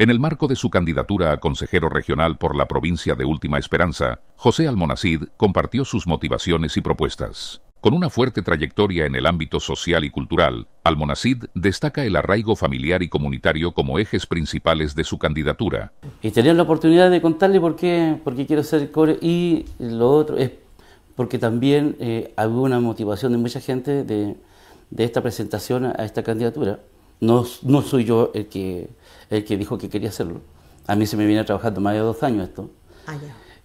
En el marco de su candidatura a consejero regional por la provincia de Última Esperanza, José Almonacid compartió sus motivaciones y propuestas. Con una fuerte trayectoria en el ámbito social y cultural, Almonacid destaca el arraigo familiar y comunitario como ejes principales de su candidatura. Y tenía la oportunidad de contarle por qué, porque quiero ser core y lo otro es porque también eh, una motivación de mucha gente de, esta presentación a, esta candidatura. No, no soy yo el que el que dijo que quería hacerlo. A mí se me viene trabajando más de dos años esto. Ah,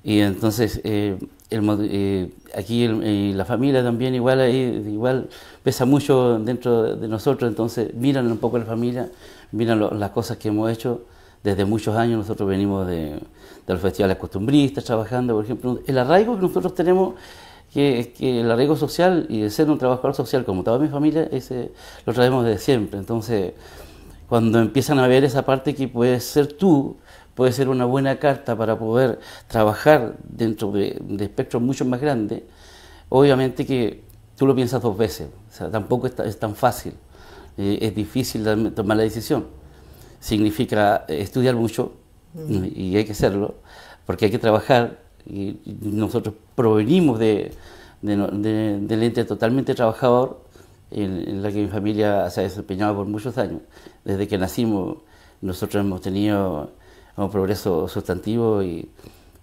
y entonces, eh, eh, aquí eh, la familia también igual, igual pesa mucho dentro de nosotros, entonces miran un poco la familia, miran las cosas que hemos hecho desde muchos años. Nosotros venimos de, de, los festivales costumbristas, trabajando, por ejemplo. El arraigo que nosotros tenemos, que, que el arraigo social y de ser un trabajador social como toda mi familia, ese, lo traemos desde siempre. Entonces, cuando empiezan a ver esa parte que puede ser tú, puede ser una buena carta para poder trabajar dentro de, de espectros mucho más grande. obviamente que tú lo piensas dos veces, o sea, tampoco es, tan fácil, eh, es difícil tomar la decisión. Significa estudiar mucho, mm. y hay que hacerlo, porque hay que trabajar, y nosotros provenimos del ente totalmente trabajador, en la que mi familia se ha desempeñado por muchos años. Desde que nacimos nosotros hemos tenido un progreso sustantivo y,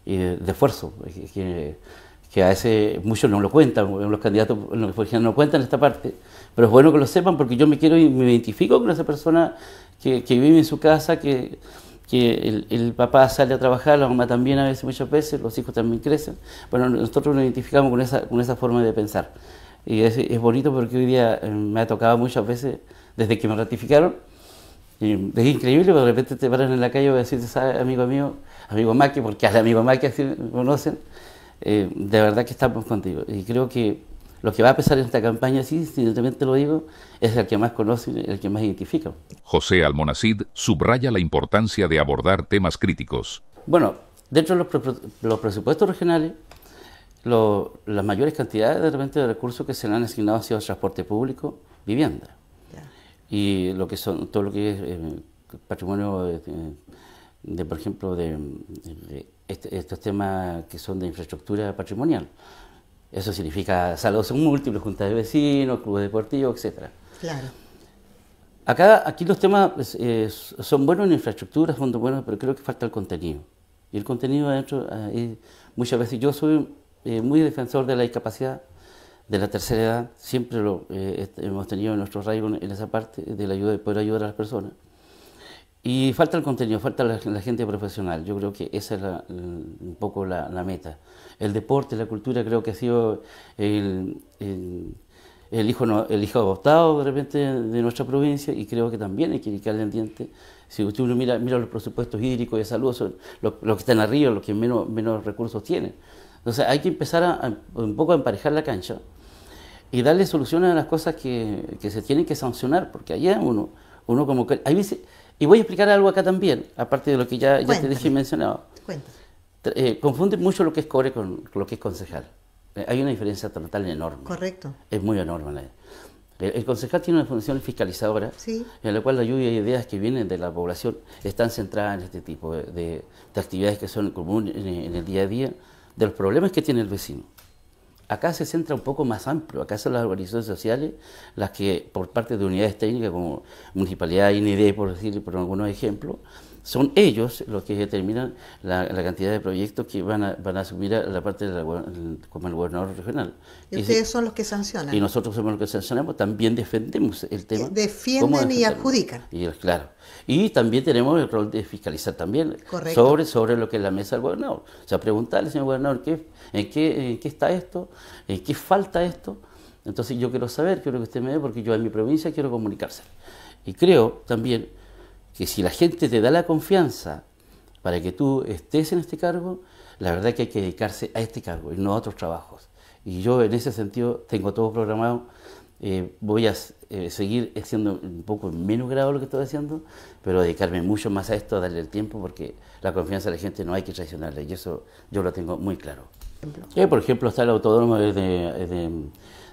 de, esfuerzo, pues, que, a veces muchos no lo cuentan, los candidatos no cuentan esta parte, pero es bueno que lo sepan porque yo me quiero y me identifico con esa persona que, vive en su casa, que, el, papá sale a trabajar, la mamá también a veces, muchas veces, los hijos también crecen. Bueno, nosotros nos identificamos con esa forma de pensar. Y es, es bonito porque hoy día eh, me ha tocado muchas veces, desde que me ratificaron, y es increíble, pero de repente te paran en la calle y decirte, ¿sabes, amigo mío, amigo Maqui porque al amigo Maqui así me conocen, eh, de verdad que estamos contigo. Y creo que lo que va a pesar en esta campaña, sí, sinceramente lo digo, es el que más conoce, el que más identifica. José Almonacid subraya la importancia de abordar temas críticos. Bueno, dentro de los, los presupuestos regionales, las mayores cantidades de repente de recursos que se le han asignado ha sido transporte público, vivienda. Y lo que son, todo lo que es eh, patrimonio, eh, de, por ejemplo, de, este, estos temas que son de infraestructura patrimonial. Eso significa saludos múltiples, juntas de vecinos, clubes deportivos, etc. Claro. Acá, aquí los temas pues, eh, son buenos en infraestructura, son buenos, pero creo que falta el contenido. Y el contenido dentro muchas veces yo soy eh, muy defensor de la discapacidad, de la tercera edad, siempre lo eh, hemos tenido en nuestro rayo en esa parte de la ayuda de poder ayudar a las personas. Y falta el contenido, falta la, gente profesional. Yo creo que esa es un poco la, meta. El deporte, la cultura, creo que ha sido el, hijo, el hijo adoptado de repente de nuestra provincia y creo que también hay que dedicarle el diente. Si usted mira, mira los presupuestos hídricos y de salud, son los, que están arriba, los que menos recursos tienen. Entonces hay que empezar a, un poco a emparejar la cancha y darle soluciones a las cosas que, que se tienen que sancionar, porque allá uno, uno como que... y voy a explicar algo acá también, aparte de lo que ya, ya te dije y mencionaba. Eh, confunde mucho lo que es cobre con lo que es concejal. Eh, hay una diferencia total enorme. Correcto. Es muy enorme el, concejal tiene una función fiscalizadora, en la cual la lluvia de ideas que vienen de la población están centradas en este tipo de, actividades que son comunes en el día a día, de los problemas que tiene el vecino. Acá se centra un poco más amplio, acá son las organizaciones sociales las que por parte de unidades técnicas como municipalidad, IND, por decir por algunos ejemplos, son ellos los que determinan la, cantidad de proyectos que van a, van a asumir a la parte como el gobernador regional. Y ustedes son los que sancionan. Y nosotros somos los que sancionamos, también defendemos el tema. Eh, defienden y adjudican. Y claro. Y también tenemos el rol de fiscalizar también sobre, sobre lo que es la mesa del gobernador. O sea, preguntarle, señor gobernador, ¿qué, en, qué, está esto? ¿En qué falta esto? Entonces yo quiero saber, quiero que usted me dé, porque yo en mi provincia quiero comunicarse. Y creo también que si la gente te da la confianza para que tú estés en este cargo, la verdad es que hay que dedicarse a este cargo y no a otros trabajos. Y yo en ese sentido tengo todo programado. Eh, voy a eh, seguir haciendo un poco en menos grado lo que estoy haciendo, pero dedicarme mucho más a esto, a darle el tiempo, porque la confianza de la gente no hay que traicionarla y eso yo lo tengo muy claro. Eh, por ejemplo, está el autódromo desde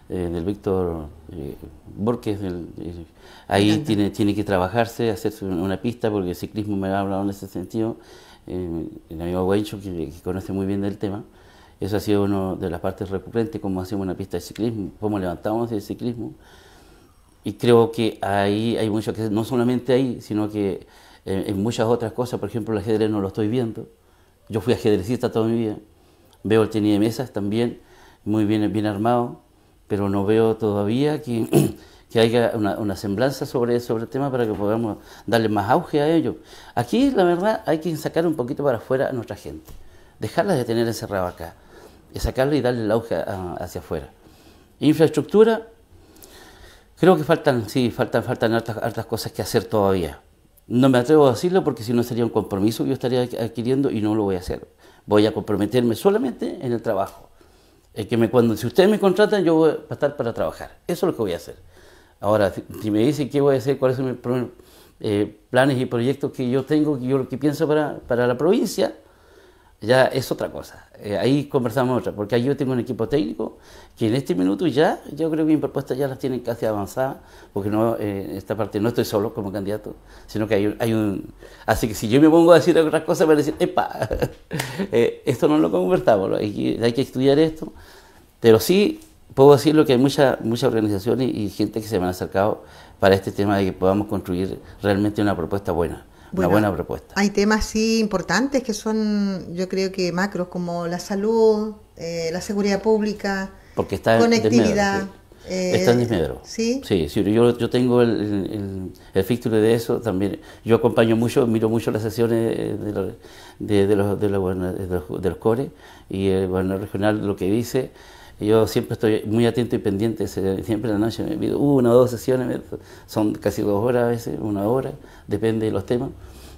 eh, del Víctor eh, Borges, eh, ahí tiene, tiene que trabajarse, hacerse una pista, porque el ciclismo me ha hablado en ese sentido, el amigo Guencho, que, conoce muy bien del tema, eso ha sido una de las partes recurrentes, cómo hacemos una pista de ciclismo, cómo levantamos el ciclismo, y creo que ahí hay mucho que hacer, no solamente ahí, sino que en muchas otras cosas, por ejemplo, el ajedrez no lo estoy viendo, yo fui ajedrecista toda mi vida, veo el tenis de mesas también, muy bien, bien armado, pero no veo todavía que, que haya una, semblanza sobre, sobre el tema para que podamos darle más auge a ello. Aquí, la verdad, hay que sacar un poquito para afuera a nuestra gente, dejarla de tener encerrada acá, y sacarla y darle el auge hacia afuera. Infraestructura, creo que faltan, sí, faltan, faltan hartas, hartas cosas que hacer todavía. No me atrevo a decirlo porque si no sería un compromiso que yo estaría adquiriendo y no lo voy a hacer. Voy a comprometerme solamente en el trabajo que me, cuando, si ustedes me contratan, yo voy a estar para trabajar. Eso es lo que voy a hacer. Ahora, si, me dicen qué voy a hacer, cuáles son mis eh, planes y proyectos que yo tengo, que yo lo que pienso para, para la provincia, ya es otra cosa. Eh, ahí conversamos otra, porque ahí yo tengo un equipo técnico que en este minuto ya, yo creo que mis propuestas ya las tienen casi avanzadas, porque no, eh, esta parte no estoy solo como candidato, sino que hay, hay un... Así que si yo me pongo a decir otras cosas, van a decir, ¡epa! Eh, esto no lo conversamos, hay, que, estudiar esto, pero sí puedo decirlo que hay mucha, muchas organizaciones y gente que se me han acercado para este tema de que podamos construir realmente una propuesta buena una buena propuesta. Hay temas sí importantes que son, yo creo que macros, como la salud, eh, la seguridad pública, Porque conectividad. Eh, está en desmedro. ¿Sí? Sí, yo, yo tengo el, el, el de eso también. Yo acompaño mucho, miro mucho las sesiones eh, de, los, de, los, de de los, y el eh, gobernador regional lo que dice. Yo siempre estoy muy atento y pendiente, siempre en la noche me pido una o dos sesiones, son casi dos horas a veces, una hora, depende de los temas.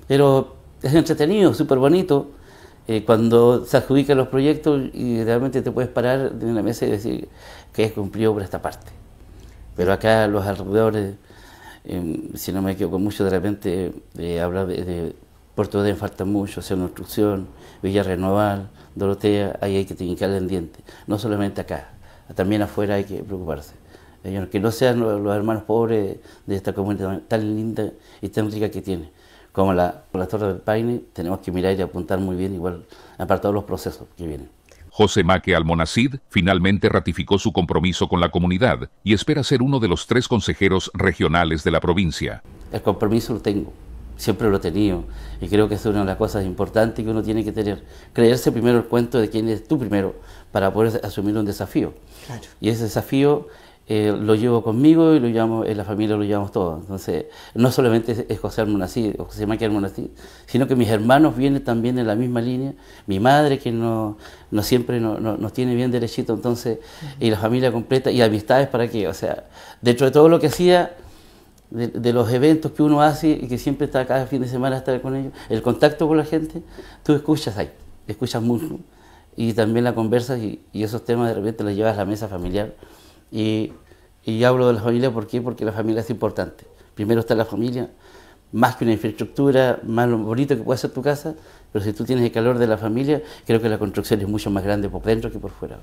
Pero es entretenido, súper bonito. Eh, cuando se adjudican los proyectos y realmente te puedes parar de una mesa y decir que es cumplido por esta parte. Pero acá los alrededores, em, si no me equivoco mucho, de repente eh, habla de Puerto Edén falta mucho, una Instrucción, Villa Renovar, Dorotea, ahí hay que trincarle el diente. No solamente acá, también afuera hay que preocuparse. Eh, que no sean los hermanos pobres de esta comunidad tan linda y tan rica que tiene. Como la, la Torre del Paine, tenemos que mirar y apuntar muy bien, igual, todos los procesos que vienen. José Maque Almonacid finalmente ratificó su compromiso con la comunidad y espera ser uno de los tres consejeros regionales de la provincia. El compromiso lo tengo, siempre lo he tenido. Y creo que es una de las cosas importantes que uno tiene que tener. Creerse primero el cuento de quién es tú primero para poder asumir un desafío. Y ese desafío eh, lo llevo conmigo y lo llamo en la familia lo llevamos todos. Entonces, no solamente es José así o José sino que mis hermanos vienen también en la misma línea. Mi madre, que no, no siempre no, nos tiene bien derechito, entonces, y la familia completa, y amistades para qué. O sea, dentro de todo lo que hacía de, los eventos que uno hace y que siempre está cada fin de semana estar con ellos, el contacto con la gente, tú escuchas ahí, escuchas mucho y también la conversas y, esos temas de repente los llevas a la mesa familiar. Y, y hablo de la familia, ¿por Porque la familia es importante. Primero está la familia, más que una infraestructura, más lo bonito que puede ser tu casa, pero si tú tienes el calor de la familia, creo que la construcción es mucho más grande por dentro que por fuera.